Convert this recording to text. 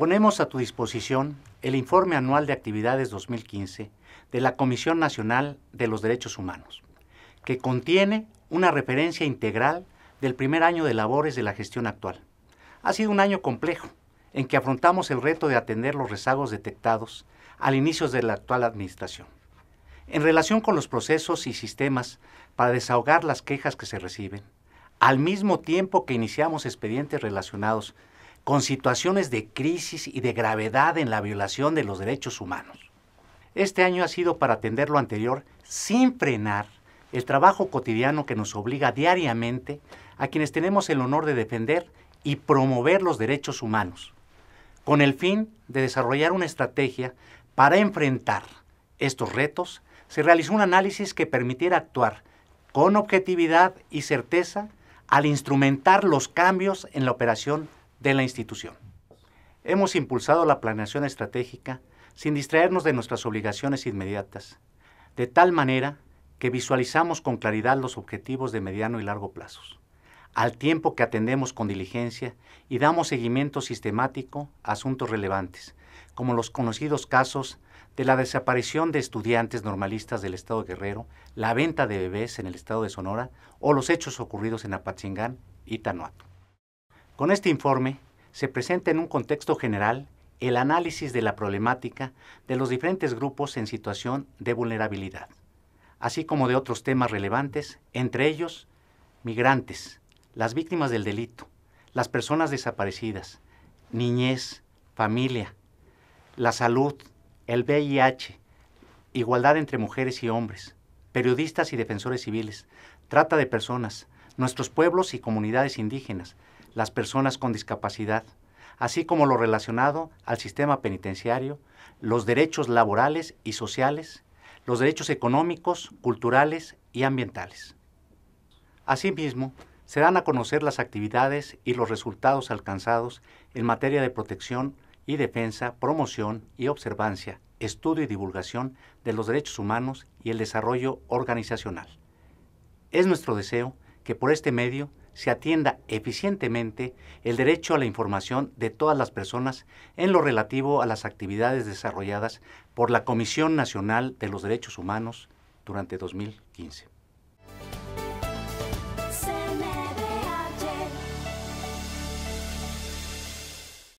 Ponemos a tu disposición el informe anual de actividades 2015 de la Comisión Nacional de los Derechos Humanos, que contiene una referencia integral del primer año de labores de la gestión actual. Ha sido un año complejo, en que afrontamos el reto de atender los rezagos detectados al inicio de la actual administración. En relación con los procesos y sistemas para desahogar las quejas que se reciben, al mismo tiempo que iniciamos expedientes relacionados con situaciones de crisis y de gravedad en la violación de los derechos humanos. Este año ha sido para atender lo anterior sin frenar el trabajo cotidiano que nos obliga diariamente a quienes tenemos el honor de defender y promover los derechos humanos, con el fin de desarrollar una estrategia para enfrentar estos retos, se realizó un análisis que permitiera actuar con objetividad y certeza al instrumentar los cambios en la operación de la institución. Hemos impulsado la planeación estratégica sin distraernos de nuestras obligaciones inmediatas, de tal manera que visualizamos con claridad los objetivos de mediano y largo plazos, al tiempo que atendemos con diligencia y damos seguimiento sistemático a asuntos relevantes, como los conocidos casos de la desaparición de estudiantes normalistas del Estado Guerrero, la venta de bebés en el Estado de Sonora o los hechos ocurridos en apachingán y Tanuato. Con este informe se presenta en un contexto general el análisis de la problemática de los diferentes grupos en situación de vulnerabilidad, así como de otros temas relevantes, entre ellos migrantes, las víctimas del delito, las personas desaparecidas, niñez, familia, la salud, el VIH, igualdad entre mujeres y hombres, periodistas y defensores civiles, trata de personas, nuestros pueblos y comunidades indígenas, las personas con discapacidad, así como lo relacionado al sistema penitenciario, los derechos laborales y sociales, los derechos económicos, culturales y ambientales. Asimismo, se dan a conocer las actividades y los resultados alcanzados en materia de protección y defensa, promoción y observancia, estudio y divulgación de los derechos humanos y el desarrollo organizacional. Es nuestro deseo que por este medio se atienda eficientemente el derecho a la información de todas las personas en lo relativo a las actividades desarrolladas por la Comisión Nacional de los Derechos Humanos durante 2015.